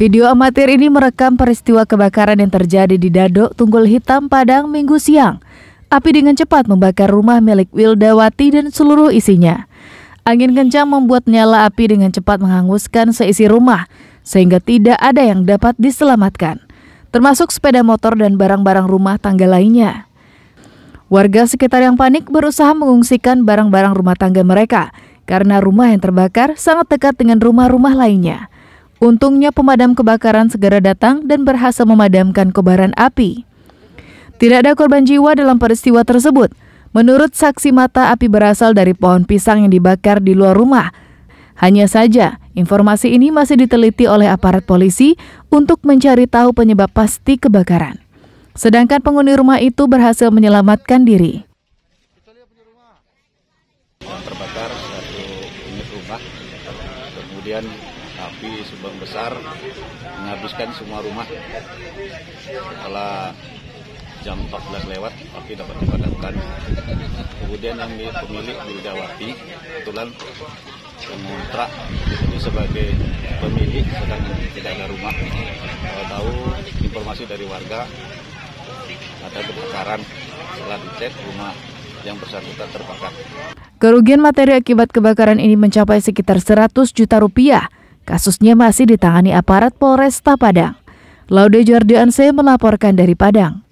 Video amatir ini merekam peristiwa kebakaran yang terjadi di Dado, Tunggul Hitam, Padang, Minggu siang. Api dengan cepat membakar rumah milik Wildawati dan seluruh isinya. Angin kencang membuat nyala api dengan cepat menghanguskan seisi rumah, sehingga tidak ada yang dapat diselamatkan, termasuk sepeda motor dan barang-barang rumah tangga lainnya. Warga sekitar yang panik berusaha mengungsikan barang-barang rumah tangga mereka, karena rumah yang terbakar sangat dekat dengan rumah-rumah lainnya. Untungnya pemadam kebakaran segera datang dan berhasil memadamkan kobaran api. Tidak ada korban jiwa dalam peristiwa tersebut. Menurut saksi mata, api berasal dari pohon pisang yang dibakar di luar rumah. Hanya saja, informasi ini masih diteliti oleh aparat polisi untuk mencari tahu penyebab pasti kebakaran. Sedangkan penghuni rumah itu berhasil menyelamatkan diri. Terbakar satu unit rumah, kemudian api sebang besar menghabiskan semua rumah. Setelah jam 14 lewat api dapat dipadamkan. Kemudian yang pemilik Bildawati kebetulan mengontrak jadi sebagai pemilik sedang tidak ada rumah. Tahu-tahu informasi dari warga ada kebakaran setelah dicek rumah yang bersangkutan terbakar. Kerugian materi akibat kebakaran ini mencapai sekitar 100 juta rupiah. Kasusnya masih ditangani aparat Polresta Padang. Laude Anse melaporkan dari Padang.